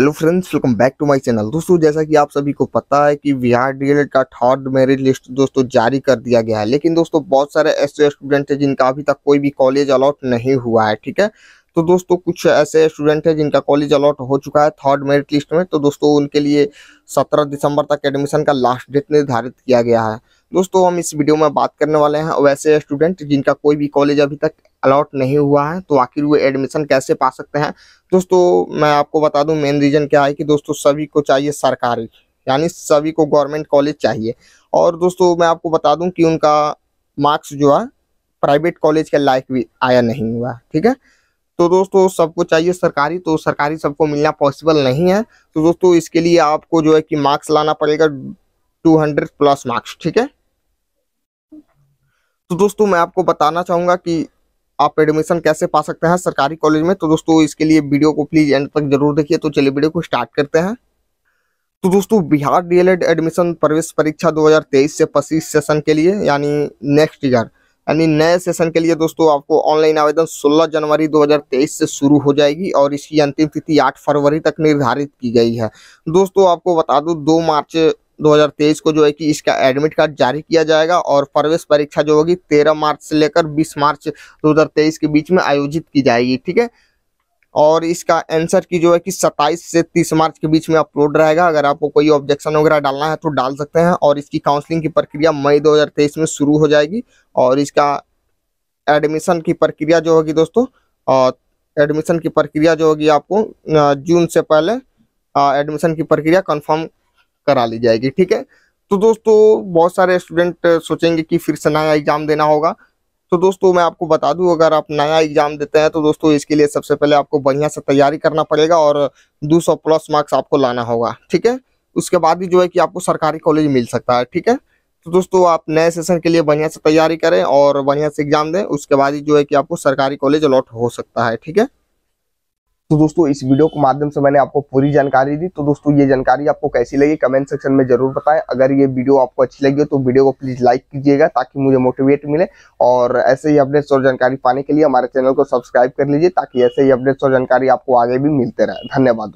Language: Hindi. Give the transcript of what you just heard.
hello friends welcome back to my channel दोस्तों जैसा कि आप सभी को पता है कि बिहार डी का थर्ड मेरिट लिस्ट दोस्तों जारी कर दिया गया है लेकिन दोस्तों बहुत सारे ऐसे स्टूडेंट हैं जिनका अभी तक कोई भी कॉलेज अलॉट नहीं हुआ है ठीक है तो दोस्तों कुछ ऐसे स्टूडेंट हैं जिनका कॉलेज अलॉट हो चुका है थर्ड मेरिट लिस्ट में तो दोस्तों उनके लिए सत्रह दिसंबर तक एडमिशन का लास्ट डेट निर्धारित किया गया है दोस्तों हम इस वीडियो में बात करने वाले हैं वैसे स्टूडेंट जिनका कोई भी कॉलेज अभी तक अलॉट नहीं हुआ है तो आखिर वो एडमिशन कैसे पा सकते हैं दोस्तों मैं आपको बता दूं मेन रीज़न क्या है कि दोस्तों सभी को चाहिए सरकारी यानी सभी को गवर्नमेंट कॉलेज चाहिए और दोस्तों मैं आपको बता दूं कि उनका मार्क्स जो है प्राइवेट कॉलेज के लायक भी आया नहीं हुआ ठीक है तो दोस्तों सबको चाहिए सरकारी तो सरकारी सबको मिलना पॉसिबल नहीं है तो दोस्तों इसके लिए आपको जो है कि मार्क्स लाना पड़ेगा टू प्लस मार्क्स ठीक है तो दोस्तों मैं आपको बताना चाहूँगा कि आप एडमिशन कैसे पा सकते हैं सरकारी कॉलेज में तो दोस्तों इसके लिए वीडियो को प्लीज एंड तक जरूर देखिए तो चलिए वीडियो को स्टार्ट करते हैं तो दोस्तों बिहार डीएलएड एडमिशन प्रवेश परीक्षा 2023 से पच्चीस सेशन के लिए यानी नेक्स्ट ईयर यानी नए सेशन के लिए दोस्तों आपको ऑनलाइन आवेदन 16 जनवरी 2023 से शुरू हो जाएगी और इसकी अंतिम तिथि 8 फरवरी तक निर्धारित की गई है दोस्तों आपको बता दूं 2 मार्च 2023 को जो है कि इसका एडमिट कार्ड जारी किया जाएगा और प्रवेश परीक्षा जो होगी 13 मार्च से लेकर 20 मार्च 2023 के बीच में आयोजित की जाएगी ठीक है और इसका आंसर की जो है कि 27 से 30 मार्च के बीच में अपलोड रहेगा अगर आपको कोई ऑब्जेक्शन वगैरह डालना है तो डाल सकते हैं और इसकी काउंसलिंग की प्रक्रिया मई दो में शुरू हो जाएगी और इसका एडमिशन की प्रक्रिया जो होगी दोस्तों एडमिशन की प्रक्रिया जो होगी आपको जून से पहले एडमिशन की प्रक्रिया कन्फर्म करा ली जाएगी ठीक है तो दोस्तों बहुत सारे स्टूडेंट सोचेंगे कि फिर से नया एग्जाम देना होगा तो दोस्तों मैं आपको बता दूं अगर आप नया एग्जाम देते हैं तो दोस्तों इसके लिए सबसे पहले आपको बढ़िया से तैयारी करना पड़ेगा और 200 प्लस मार्क्स आपको लाना होगा ठीक है उसके बाद ही जो है कि आपको सरकारी कॉलेज मिल सकता है ठीक है तो दोस्तों आप नए सेशन के लिए बढ़िया से तैयारी करें और बढ़िया से एग्जाम दें उसके बाद ही जो है कि आपको सरकारी कॉलेज अलॉट हो सकता है ठीक है तो दोस्तों इस वीडियो के माध्यम से मैंने आपको पूरी जानकारी दी तो दोस्तों ये जानकारी आपको कैसी लगी कमेंट सेक्शन में जरूर बताएं अगर ये वीडियो आपको अच्छी लगी हो तो वीडियो को प्लीज लाइक कीजिएगा ताकि मुझे मोटिवेट मिले और ऐसे ही अपडेट्स और जानकारी पाने के लिए हमारे चैनल को सब्सक्राइब कर लीजिए ताकि ऐसे ही अपडेट्स और जानकारी आपको आगे भी मिलते रहे धन्यवाद